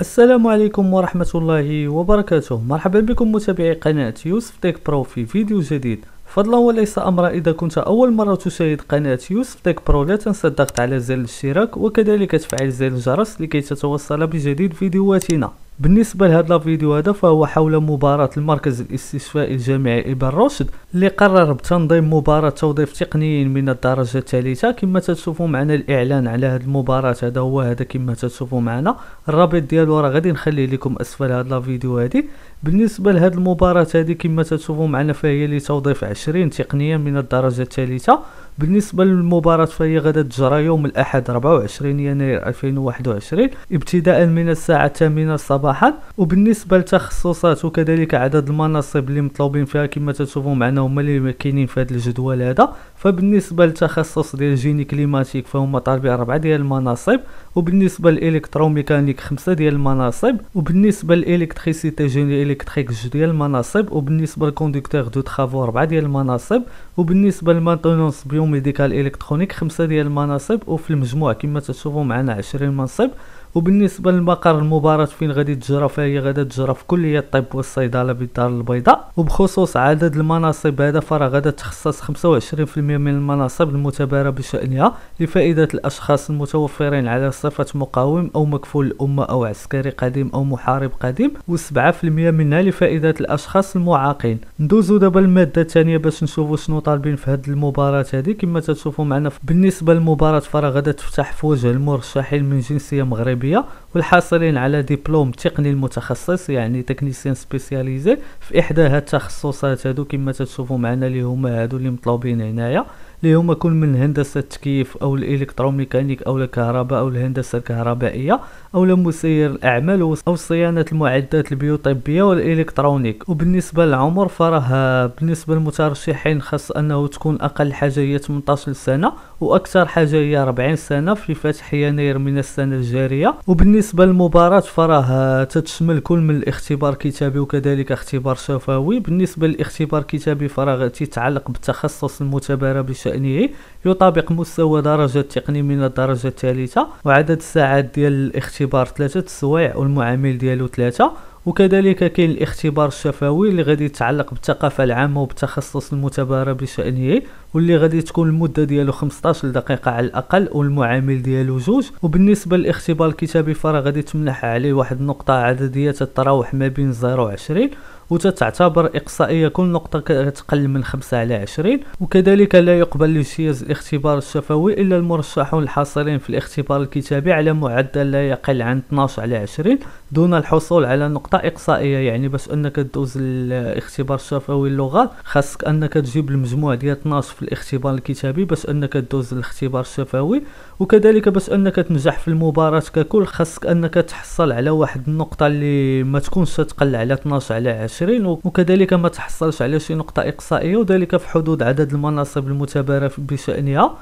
السلام عليكم ورحمة الله وبركاته مرحبا بكم متابعي قناة يوسف تيك برو في فيديو جديد فضلا وليس أمرا إذا كنت أول مرة تشاهد قناة يوسف تيك برو لا تنسى الضغط على زر الاشتراك وكذلك تفعيل زر الجرس لكي تتوصل بجديد فيديوهاتنا بالنسبة لهذا الفيديو هذا فهو حول مباراة المركز الاستشفائي الجامعي ابن رشد اللي قرر بتنظيم مباراة توظيف تقنيين من الدرجة الثالثة كما تشوفوا معنا الاعلان على هذه المباراة هذا هو هذا كما تشوفوا معنا الرابط ديالو راه غادي نخليه لكم اسفل هذا الفيديو هذه بالنسبة لهذه المباراة هذه كما تشوفوا معنا فهي لتوظيف 20 تقنيا من الدرجة الثالثة بالنسبة للمباراة فهي غدا تجرى يوم الاحد 24 يناير 2021 ابتداء من الساعة 8 صباحا صباحا وبالنسبه لتخصصات وكذلك عدد المناصب اللي مطلوبين فيها كما تشوفوا معنا هما اللي كاينين في هذا الجدول هذا فبالنسبه للتخصص ديال جيني كليماتيك فهما طالبين ربعه ديال المناصب وبالنسبه للالكتروميكانيك خمسه ديال المناصب وبالنسبه للالكتريسيتي جيني الكتريك جوج ديال المناصب وبالنسبه للكونديكتور دو ترافو ربعه ديال المناصب وبالنسبه للمانتونونس بيوميديكال الكترونيك خمسه ديال المناصب وفي المجموع كما تشوفوا معنا 20 منصب وبالنسبه للمقر المباراة فين غادي تجرى فهي غادي تجرى في كلية الطب والصيدلة بالدار البيضاء وبخصوص عدد المناصب هذا فراه غادي تخصص 25% من المناصب المتبارة بشأنها لفائدة الأشخاص المتوفرين على صفة مقاوم أو مكفول الأمة أو عسكري قديم أو محارب قديم و7% منها لفائدة الأشخاص المعاقين ندوزو دابا المادة الثانية باش نشوفو شنو طالبين في هذه المباراة هذه كما تشوفوا معنا بالنسبة لمباراة غدا تفتح في وجه المرشحين من جنسية مغربية والحاصلين على دبلوم تقني المتخصص يعني تكنيسيان سبيسياليزي في احدى هاد التخصصات هادو كما تشوفوا معنا اللي هما هادو اللي مطلوبين هنايا اللي هما كل من هندسه التكييف او الالكتروميكانيك او الكهرباء او الهندسه الكهربائيه او مسير الاعمال او صيانه المعدات البيوطبيه والالكترونيك وبالنسبه للعمر فراه بالنسبه للمترشحين خاص انه تكون اقل حاجه هي 18 سنه وأكثر حاجة هي 40 سنة في فتح يناير من السنة الجارية وبالنسبة للمباراة فراه تتشمل كل من الاختبار كتابي وكذلك اختبار شفوي بالنسبة للاختبار الكتابي فراغ تتعلق بالتخصص المتبارى بشأنه يطابق مستوى درجة التقني من الدرجة الثالثة وعدد الساعات ديال الاختبار ثلاثة السوايع والمعامل ديالو ثلاثة وكذلك كاين الاختبار الشفوي اللي غادي يتعلق بالثقافه العامه وبالتخصص المتبارة بشانه واللي غادي تكون المده ديالو 15 دقيقه على الاقل والمعامل ديالو جوج وبالنسبه للاختبار الكتابي فراه غادي تمنح عليه واحد النقطه عدديه تتراوح ما بين 0 و 20 وتتعتبر إقصائية كل نقطة تقل من خمسة على عشرين وكذلك لا يقبل لشيز الاختبار الشفوي إلا المرشحون الحاصلين في الاختبار الكتابي على معدل لا يقل عن 12 على 20 دون الحصول على نقطة إقصائية يعني باش أنك تدوز الاختبار الشفوي اللغة خاصك أنك تجيب المجموع ديال 12 في الاختبار الكتابي باش أنك تدوز الاختبار الشفوي وكذلك باش أنك تنجح في المباراة ككل خاصك أنك تحصل على واحد النقطة اللي ما تكونش تقل على 12 على 20 2020 وكذلك ما تحصلش على شي نقطة إقصائية وذلك في حدود عدد المناصب المتبارة بشأنها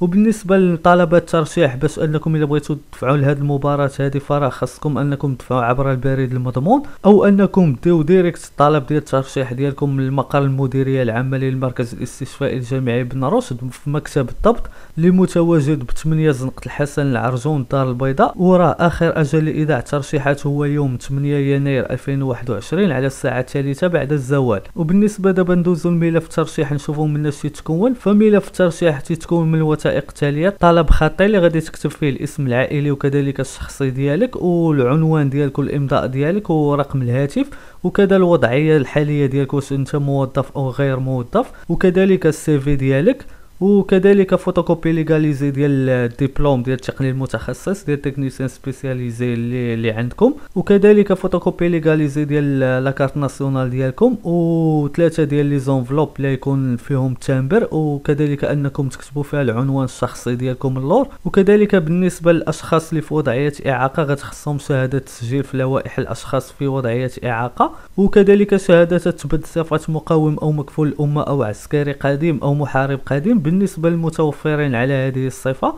وبالنسبه لطلبه الترشيح باش انكم الا بغيتوا تدفعوا لهاد المباراه هذه فراه خاصكم انكم تدفعوا عبر البريد المضمون او انكم ديو ديريكت الطلب ديال الترشيح ديالكم للمقر المديريه العامه للمركز الاستشفائي الجامعي بن رشد في مكتب الضبط اللي متواجد ب 8 زنقه الحسن العرجون الدار البيضاء وراه اخر اجل لايداع الترشيحات هو يوم 8 يناير 2021 على الساعه الثالثه بعد الزوال وبالنسبه دابا ندوزو لملف الترشيح نشوفو من شي تكون فملف الترشيح تيتكون من وثائق تاليه طلب خطي اللي غادي تكتب فيه الاسم العائلي وكذلك الشخصي ديالك والعنوان ديالك والامضاء ديالك ورقم الهاتف وكذا الوضعيه الحاليه ديالك واش انت موظف او غير موظف وكذلك السي في ديالك وكذلك فوتوكوبي ليغاليزي ديال الدبلوم ديال التقني المتخصص ديال تكنيسيان سبيسياليزي اللي, اللي عندكم وكذلك فوتوكوبي ليغاليزي ديال لا كارت ناسيونال ديالكم وثلاثه ديال لي زونفلوب اللي يكون فيهم تامبر وكذلك انكم تكتبوا فيها العنوان الشخصي ديالكم اللور وكذلك بالنسبه للاشخاص اللي في وضعيه اعاقه غتخصهم شهاده تسجيل في لوائح الاشخاص في وضعيه اعاقه وكذلك شهاده تبدل صفه مقاوم او مكفول الامه او عسكري قديم او محارب قديم بالنسبه للمتوفرين على هذه الصفه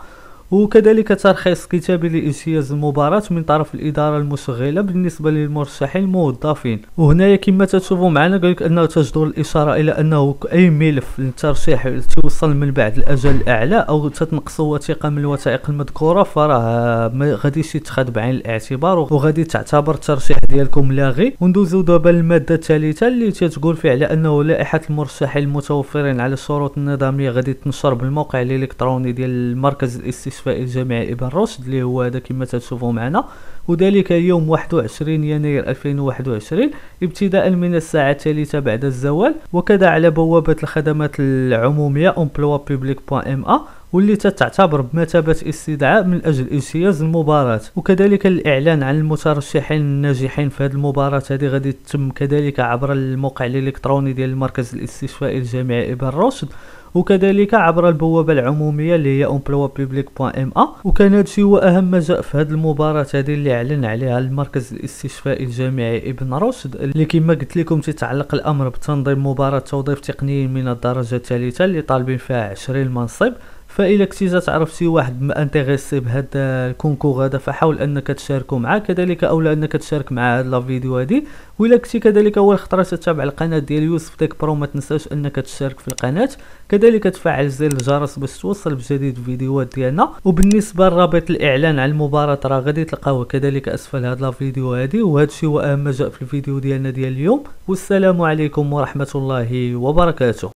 وكذلك ترخيص كتابي لإجتياز المباراة من طرف الإدارة المشغلة بالنسبة للمرشحين الموظفين وهنايا كما تشوفوا معنا قالك أنه تجدر الإشارة إلى أنه أي ملف للترشيح توصل من بعد الأجل الأعلى أو تتنقص وثيقة من الوثائق المذكورة فراه ما غاديش يتخذ بعين الاعتبار وغادي تعتبر ترشيح ديالكم لاغي وندوزو دابا للماده الثالثه اللي تتقول فيه على انه لائحه المرشحين المتوفرين على الشروط النظاميه غادي تنشر بالموقع الالكتروني ديال المركز الاستشفائي الجامعي ابن رشد اللي هو هذا كما تشوفوا معنا وذلك يوم 21 يناير 2021 ابتداء من الساعه الثالثه بعد الزوال وكذا على بوابه الخدمات العموميه emploipublic.ma واللي تعتبر بمثابة استدعاء من أجل اجتياز المباراة وكذلك الإعلان عن المترشحين الناجحين في هذه المباراة هذه غادي تتم كذلك عبر الموقع الإلكتروني ديال المركز الاستشفائي الجامعي إبن رشد وكذلك عبر البوابة العمومية اللي هي employerpublic.ma وكان هادشي هو أهم ما جاء في هاد المباراة هادي اللي أعلن عليها المركز الاستشفائي الجامعي ابن رشد اللي كما قلت لكم تتعلق الأمر بتنظيم مباراة توظيف تقنيين من الدرجة الثالثة اللي طالبين فيها 20 منصب فإلا كنتي شي واحد ما انتريسي بهذا الكونكور هذا فحاول انك تشاركه معاه كذلك اولا انك تشارك مع هاد الفيديو هذه و وإلا كنتي كذلك اول خطره تتابع القناه ديال يوسف تيك برو ما تنساش انك تشارك في القناه كذلك تفعل زر الجرس باش توصل بجديد الفيديوهات ديالنا وبالنسبه لرابط الاعلان على المباراه راه غادي تلقاوه كذلك اسفل هاد الفيديو هذه هادي وهذا الشيء هو اهم ما جاء في الفيديو ديالنا ديال اليوم والسلام عليكم ورحمه الله وبركاته